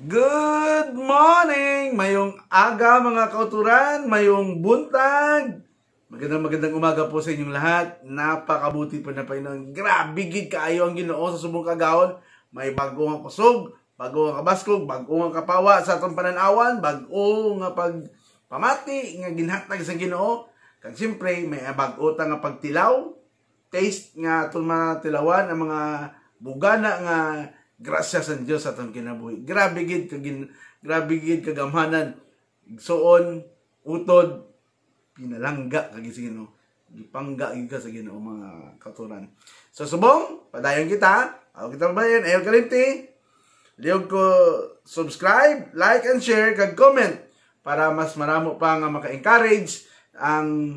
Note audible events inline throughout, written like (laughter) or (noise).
Good morning! Mayong aga mga kauturan, mayong buntag! Magandang magandang umaga po sa inyong lahat. Napakabuti po na Panginoon. Grabe gid kaayo ang Ginoo sa subong kagawon. May bagong nga kusog, bagong nga kabaskog, bagong nga kapawa sa atong pananawan, bago nga pagpamati nga ginhatag sa Ginoo. Kag siyempre may bago ta nga pagtilaw, taste nga atong mga tilawan ang mga bugana nga Gracias sa Dios sa atong kinabuhi. Grabe gid kagin grabe gid kagamhanan igsuon utod pinalangga kag Ginoo. Gipangga gid ka sa Ginoo mga katuran. So subong padayon kita. Ako kita bayan ayo Kalimti. Liog ko subscribe, like and share kag comment para mas maramo pa nga maka-encourage ang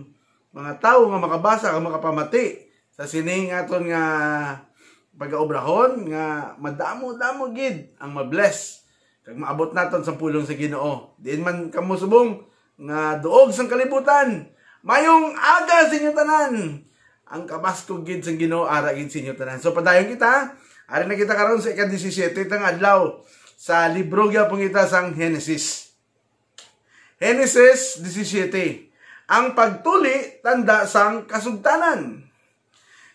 mga tao nga makabasa kag makapamati sa sining aton nga pagaobrahon nga madamo-damo gid ang mabless kag maabot naton sa pulong sa Ginoo diin man kamo subong nga duog sang kalibutan mayong aga sa inyo tanan ang kabasko gid sa Ginoo ara gid sa inyo tanan so padayon kita ari na kita karon sa ika 17 tang adlaw sa libro gyapon kita sang Genesis Genesis 17 ang pagtuli tanda sang kasugtanan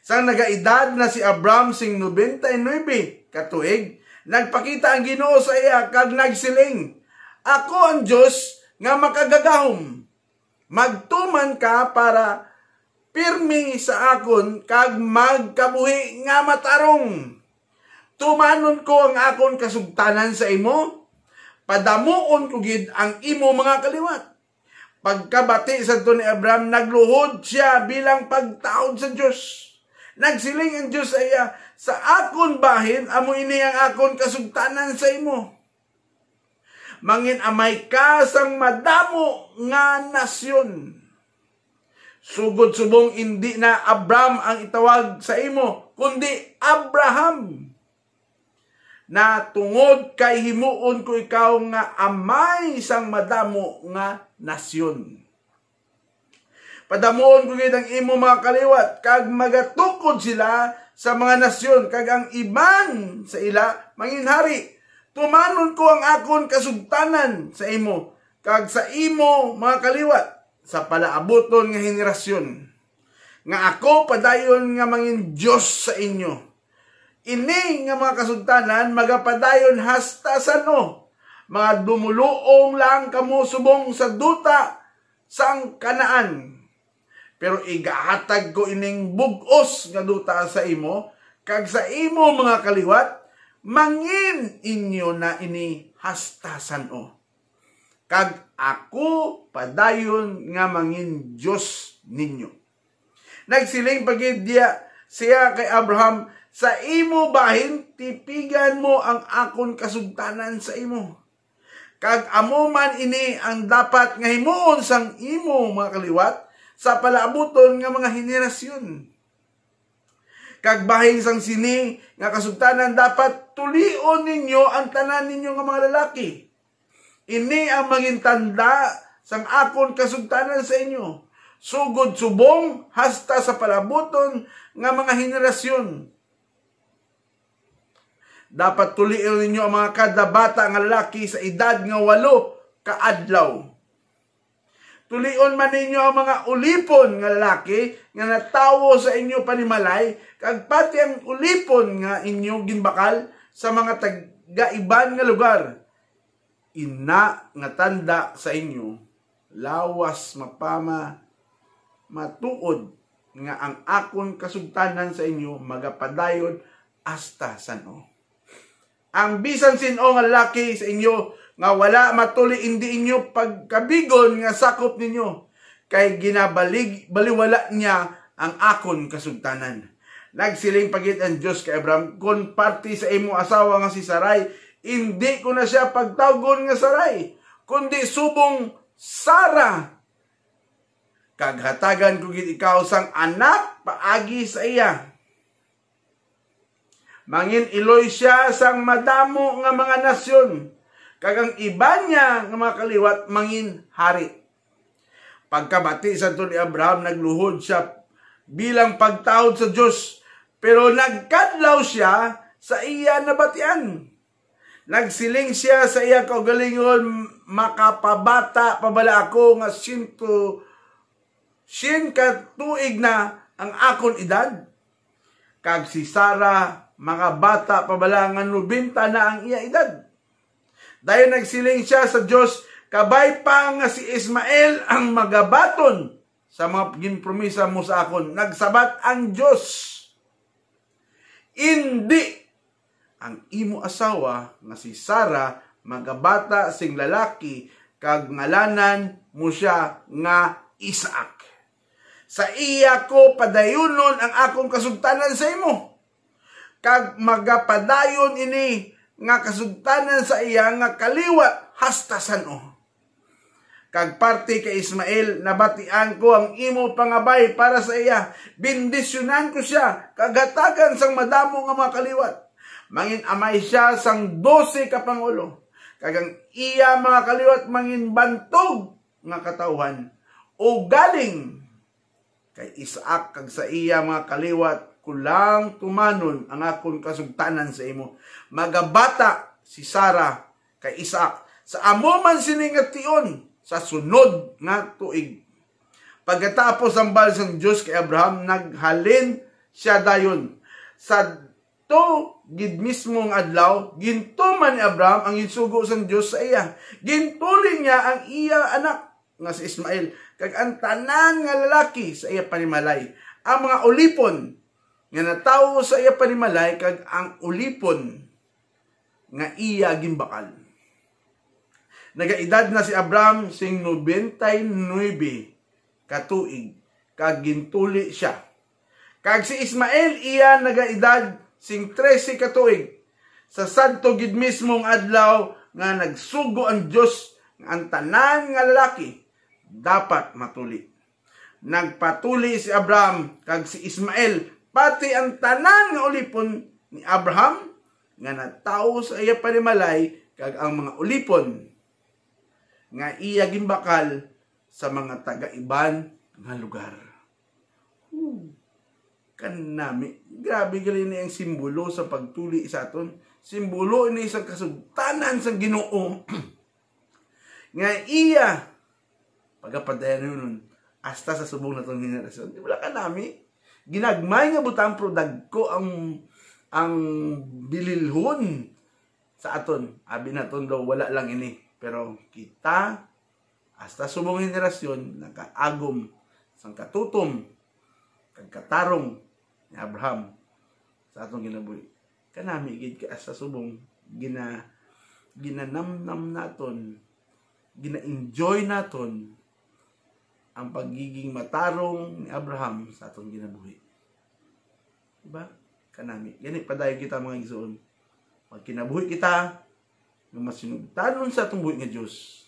sa nagaedad na si Abraham sing 99 katuig, nagpakita ang Ginoo sa iya kag nagsiling, Ako ang Dios nga makagagahom. Magtuman ka para pirmi sa akon kag magkabuhi nga matarong. Tumanon ko ang akon kasugtanan sa imo, padamuon ko gid ang imo mga kaliwat. Pagkabati sa ni Abraham, nagluhod siya bilang pagtaod sa Diyos. Nagsiling ang Diyos ay ah, sa akon bahin, amo ini ang akon kasugtanan sa imo. Mangin amay ka sang madamo nga nasyon. Sugod subong hindi na Abram ang itawag sa imo, kundi Abraham. Na tungod kay himuon ko ikaw nga amay sang madamo nga nasyon. Padamuon ko ang imo mga kaliwat, kag magatukod sila sa mga nasyon, kag ang iban sa ila, manginghari. Tumanon ko ang akon kasugtanan sa imo, kag sa imo mga kaliwat, sa palaaboton nga henerasyon. Nga ako padayon nga mangin Diyos sa inyo. Ini nga mga kasugtanan, magapadayon hasta sa no, mga dumuluong lang kamo subong sa duta sang kanaan pero igahatag ko ining bugos nga duta sa imo kag sa imo mga kaliwat mangin inyo na ini hastasan o kag ako padayon nga mangin Dios ninyo nagsiling pagidya siya kay Abraham sa imo bahin tipigan mo ang akon kasugtanan sa imo kag amo man ini ang dapat nga himuon sang imo mga kaliwat sa palaabuton nga mga henerasyon. Kag bahin sang sini nga kasugtanan dapat tulion ninyo ang tanan ninyo nga mga lalaki. Ini ang maging tanda sang akon kasugtanan sa inyo. Sugod subong hasta sa palabuton nga mga henerasyon. Dapat tulion ninyo ang mga kadabata nga lalaki sa edad nga walo kaadlaw Tulion man ninyo ang mga ulipon nga laki nga natawo sa inyo panimalay, kag pati ang ulipon nga inyo ginbakal sa mga taga-iban nga lugar. Ina nga tanda sa inyo, lawas mapama matuod nga ang akon kasugtanan sa inyo magapadayon hasta sano. Ang bisan sino nga laki sa inyo nga wala matuli indi inyo pagkabigon nga sakop ninyo kay ginabalig baliwala niya ang akon kasultanan nagsiling pagit ang Dios kay Abraham kon parte sa imo asawa nga si Saray indi ko na siya pagtawgon nga Saray kundi subong Sara kag hatagan ko gid ikaw sang anak paagi sa iya mangin iloy siya sang madamo nga mga nasyon kagang iba niya nga mga kaliwat mangin hari. Pagkabati sa to ni Abraham nagluhod siya bilang pagtaod sa Dios pero nagkadlaw siya sa iya na batian. Nagsiling siya sa iya kaugalingon makapabata pabala ako nga sinto sin katuig na ang akon edad. Kag si Sara mga bata pabala nga 90 na ang iya edad dahil nagsiling siya sa Diyos, kabay pa nga si Ismael ang magabaton sa mga ginpromisa mo sa akon. Nagsabat ang Diyos. Indi ang imo asawa nga si Sara magabata sing lalaki kag ngalanan mo siya nga Isaac. Sa iya ko padayunon ang akong kasugtanan sa imo. Kag magapadayon ini nga kasugtanan sa iya nga kaliwat hastasan o. Kag parte kay Ismael, nabatian ko ang imo pangabay para sa iya. Bindisyonan ko siya, kagatagan sang madamo nga mga kaliwat. Mangin amay siya sang 12 ka pangulo. Kagang iya mga kaliwat mangin bantog nga katawhan o galing kay Isaac kag sa iya mga kaliwat kulang tumanon ang akon kasugtanan sa imo. Magabata si Sara kay Isaac sa amo man siningation sa sunod nga tuig. Pagkatapos ang balsang Dios kay Abraham naghalin siya dayon sa to gid mismo ang adlaw ginto man ni Abraham ang isugo sang Dios sa iya. Gintuli niya ang iya anak nga si Ismail, kag ang tanan nga lalaki sa iya panimalay ang mga ulipon nga natawo sa iya panimalay kag ang ulipon nga iya gimbakal. Nagaedad na si Abraham sing 99 katuig kag gintuli siya. Kag si Ismael iya nagaedad sing 13 katuig sa santo gid mismong adlaw nga nagsugo ang Dios nga ang tanan nga lalaki dapat matuli. Nagpatuli si Abraham kag si Ismael pati ang tanan nga ulipon ni Abraham nga natawo sa iya panimalay kag ang mga ulipon nga iya gimbakal sa mga taga-iban nga lugar. Hmm. Kanami, grabe gali ni ang simbolo sa pagtuli sa aton. Simbolo ini sa kasugtanan sa Ginoo. (clears throat) nga iya pagapadayan nun hasta sa subong natong henerasyon. Di wala kanami ginagmay nga butang product ko ang ang bililhon sa aton. Abi na ton daw wala lang ini. Pero kita hasta subong henerasyon nakaagom sang katutom katarong ni Abraham sa atong ginabuhi. Kanami gid ka hasta subong gina ginanamnam naton gina-enjoy naton ang pagiging matarong ni Abraham sa atong ginabuhi. Diba? Kanami. Ganit padayon kita mga igsoon. Pag kinabuhi kita, nga masinugtanon sa atong buhi ng Dios.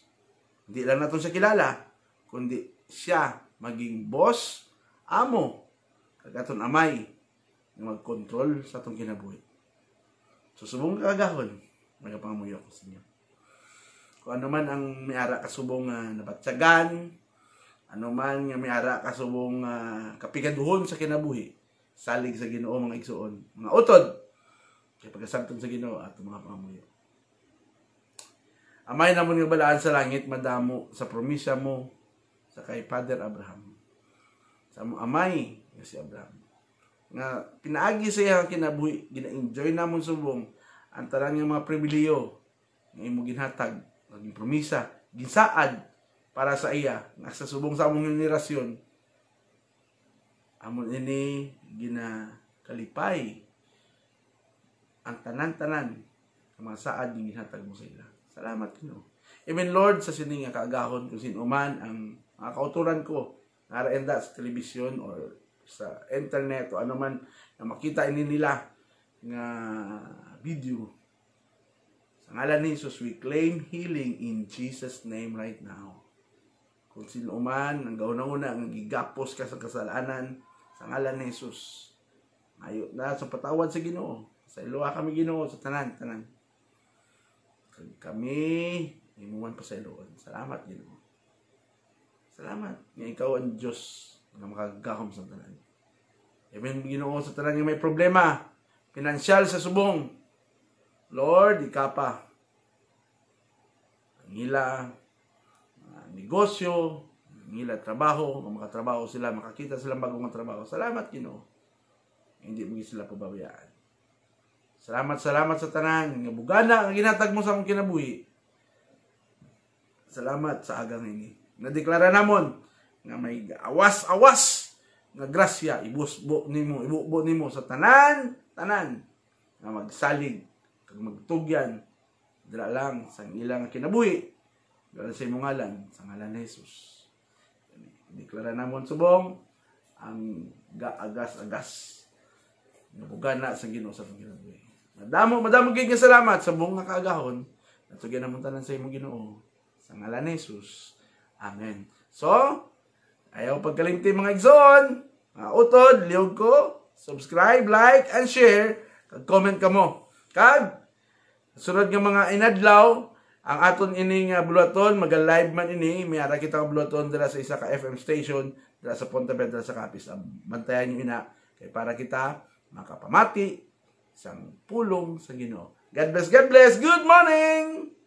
Hindi lang nato siya kilala, kundi siya maging boss, amo, kagaton amay, nga magkontrol sa atong kinabuhi. Susubong so, kagahon, nagapangamuyo ko sa inyo. Kung ano man ang may ara kasubong nga uh, nabatsagan, anuman nga may ara kasubong subong uh, ah, kapigaduhon sa kinabuhi, salig sa Ginoo mga igsuon, mga utod kay pagkasabtan sa Ginoo at mga pamuyo. Amay namon nga balaan sa langit madamo sa promisa mo sa kay Father Abraham. Sa among amay nga si Abraham. Nga pinaagi sa iyang kinabuhi, gina-enjoy namon subong ang tanan nga mga pribilehiyo nga imo ginhatag, naging promisa, ginsaad para sa iya nga sa subong sa among generasyon amon ini ginakalipay ang tanan-tanan ang mga saad nga ginhatag mo sa ila. Salamat Ginoo. Even Lord sa sini nga kaagahon kung sinuman ang mga kauturan ko naraenda sa television or sa internet o ano man na makita ini nila nga video sa ngalan ni Jesus we claim healing in Jesus name right now kung sino man, ang gauna-una, ang gigapos ka sa kasalanan, sa ngalan ni Jesus. Ayo na sa patawad sa Ginoo. Sa iluwa kami Ginoo sa tanan, tanan. Kag kami imuman pa sa iluon. Salamat Ginoo. Salamat nga ikaw ang Dios nga makagahom sa tanan. Amen Ginoo sa tanan nga may problema, financial sa subong. Lord, ikapa. Ang ila, negosyo, nila trabaho, kung makatrabaho sila, makakita sila bagong trabaho. Salamat, Ginoo. Hindi mo sila pababayaan. Salamat, salamat sa tanang Nga bugana ang ginatag mo sa akong kinabuhi. Salamat sa agang ini. Nadeklara namon nga may awas-awas nga grasya ibusbo nimo, ibubo nimo sa tanan, tanan nga magsalig kag magtugyan dala lang sa ilang kinabuhi Ganun sa imong ngalan, sa ngalan ni Jesus. Deklara na namon subong ang gaagas-agas. Nabugana sa Ginoo sa Panginoon. Madamo, madamo gig salamat sa buong nakaagahon. Natugyan namon tanan sa imong Ginoo sa ngalan ni Jesus. Amen. So, ayaw pagkalimti mga igsoon, mga utod, liyog ko, subscribe, like, and share. Kag-comment ka mo. Kag, sunod nga mga inadlaw, ang aton ining uh, bulaton, maga-live man ini, may ara kita ang bulaton dala sa isa ka FM station, dala sa Pontevedra sa Capiz. Bantayan niyo ina kay para kita makapamati sa pulong sa Ginoo. God bless, God bless. Good morning.